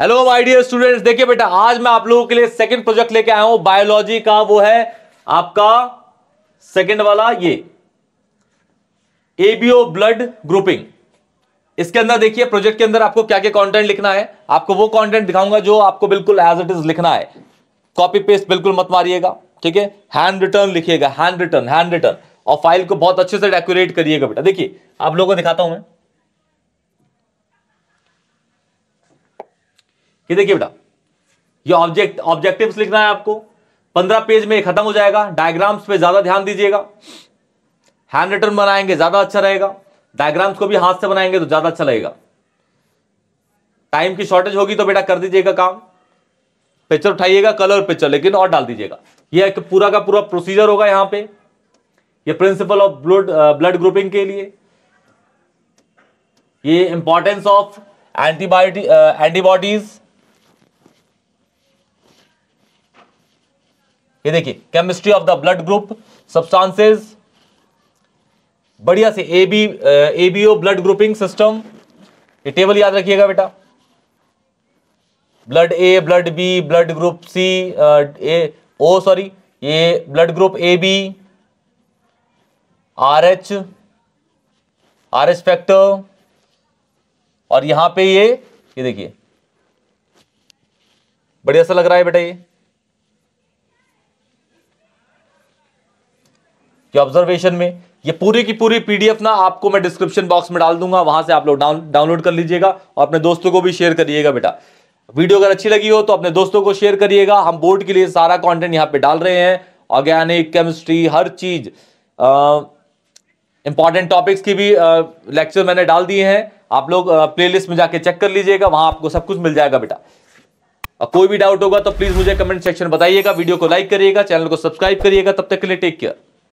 hello my dear students देखिए बेटा आज मैं आप लोगों के लिए सेकंड प्रोजेक्ट लेके आया हूं बायोलॉजी का वो है आपका सेकंड वाला ये एबीओ ब्लड ग्रुपिंग इसके अंदर देखिए प्रोजेक्ट के अंदर आपको क्या क्या कंटेंट लिखना है आपको वो कंटेंट दिखाऊंगा जो आपको बिल्कुल एज इट इज लिखना है कॉपी पेस्ट बिल्कुल मत मारिएगा ठीक है हैंड रिटर्न लिखिएगा हैंड रिटर्न हैंड रिटर्न और फाइल को बहुत अच्छे से डेकोरेट करिएगा बेटा देखिए आप लोगों को दिखाता हूं मैं ये देखिए बेटा ये ऑब्जेक्ट ऑब्जेक्टिव्स लिखना है आपको पंद्रह पेज में खत्म हो जाएगा डायग्राम्स पे ज्यादा ध्यान दीजिएगा हैंड रिटर्न बनाएंगे ज्यादा अच्छा रहेगा डायग्राम्स को भी हाथ से बनाएंगे तो ज्यादा अच्छा लगेगा टाइम की शॉर्टेज होगी तो बेटा कर दीजिएगा काम पिक्चर उठाइएगा कलर पिक्चर लेकिन और डाल दीजिएगा यह एक पूरा का पूरा प्रोसीजर होगा यहाँ पे ये principle of blood blood grouping के लिए ये इंपॉर्टेंस ऑफ एंटीबायोटिक एंटीबॉडीज ये देखिए chemistry of the blood group substances बढ़िया से A B O blood grouping system ये टेबल याद रखिएगा बेटा blood A blood B blood group C A O sorry ये blood group A B R H R H factor और यहां पे ये ये देखिए बढ़िया सा लग रहा है बेटा ये कि ऑब्जर्वेशन में ये पूरी की पूरी पीडीएफ ना आपको मैं डिस्क्रिप्शन बॉक्स में डाल दूंगा वहां से आप लोग डाउन डाउनलोड कर लीजिएगा और अपने दोस्तों को भी शेयर करिएगा बेटा वीडियो अगर अच्छी लगी हो तो अपने दोस्तों को शेयर करिएगा हम बोर्ड के लिए सारा कॉन्टेंट यहाँ पे डाल रहे हैं ऑर्गेनिक केमिस्ट्री हर चीज इंपॉर्टेंट टॉपिक्स की भी लेक्चर मैंने डाल दिए हैं आप लोग प्ले में जाके चेक कर लीजिएगा वहां आपको सब कुछ मिल जाएगा बेटा और कोई भी डाउट होगा तो प्लीज मुझे कमेंट सेक्शन बताइएगा वीडियो को लाइक करिएगा चैनल को सब्सक्राइब करिएगा तब तक के लिए टेक केयर